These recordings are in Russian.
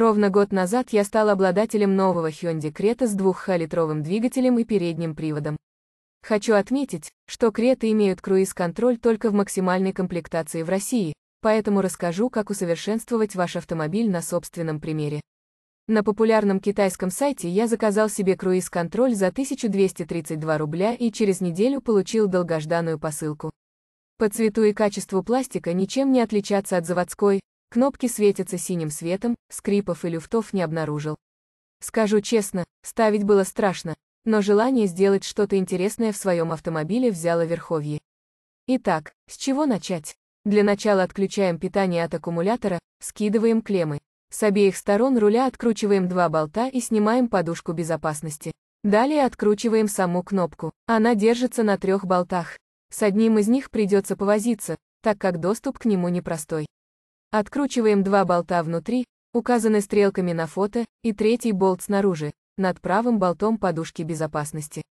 Ровно год назад я стал обладателем нового Hyundai Creta с 2 двигателем и передним приводом. Хочу отметить, что Креты имеют круиз-контроль только в максимальной комплектации в России, поэтому расскажу, как усовершенствовать ваш автомобиль на собственном примере. На популярном китайском сайте я заказал себе круиз-контроль за 1232 рубля и через неделю получил долгожданную посылку. По цвету и качеству пластика ничем не отличаться от заводской, Кнопки светятся синим светом, скрипов и люфтов не обнаружил. Скажу честно, ставить было страшно, но желание сделать что-то интересное в своем автомобиле взяло верховье. Итак, с чего начать? Для начала отключаем питание от аккумулятора, скидываем клеммы. С обеих сторон руля откручиваем два болта и снимаем подушку безопасности. Далее откручиваем саму кнопку. Она держится на трех болтах. С одним из них придется повозиться, так как доступ к нему непростой. Откручиваем два болта внутри, указаны стрелками на фото, и третий болт снаружи, над правым болтом подушки безопасности.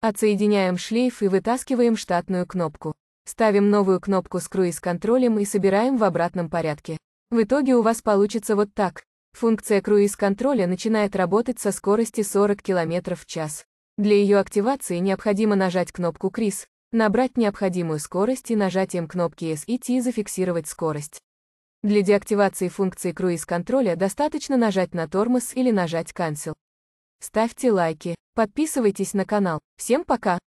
Отсоединяем шлейф и вытаскиваем штатную кнопку. Ставим новую кнопку с круиз-контролем и собираем в обратном порядке. В итоге у вас получится вот так. Функция круиз-контроля начинает работать со скорости 40 км в час. Для ее активации необходимо нажать кнопку «Крис», набрать необходимую скорость и нажатием кнопки SET зафиксировать скорость. Для деактивации функции круиз-контроля достаточно нажать на тормоз или нажать cancel. Ставьте лайки, подписывайтесь на канал. Всем пока!